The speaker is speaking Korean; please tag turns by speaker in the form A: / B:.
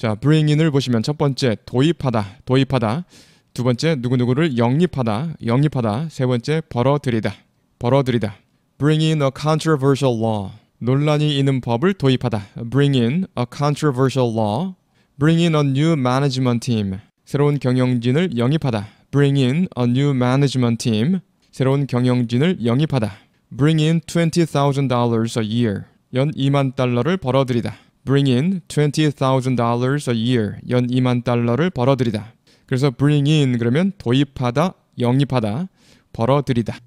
A: 자, bring in을 보시면 첫 번째 도입하다, 도입하다. 두 번째 누구누구를 영립하다, 영립하다. 세 번째 벌어들이다, 벌어들이다. bring in a controversial law. 논란이 있는 법을 도입하다. bring in a controversial law. bring in a new management team. 새로운 경영진을 영입하다. bring in a new management team. 새로운 경영진을 영입하다. bring in $20,000 a year. 연 2만 달러를 벌어들이다. bring in $20,000 a year, 연 2만 달러를 벌어들이다. 그래서 bring in 그러면 도입하다, 영입하다, 벌어들이다.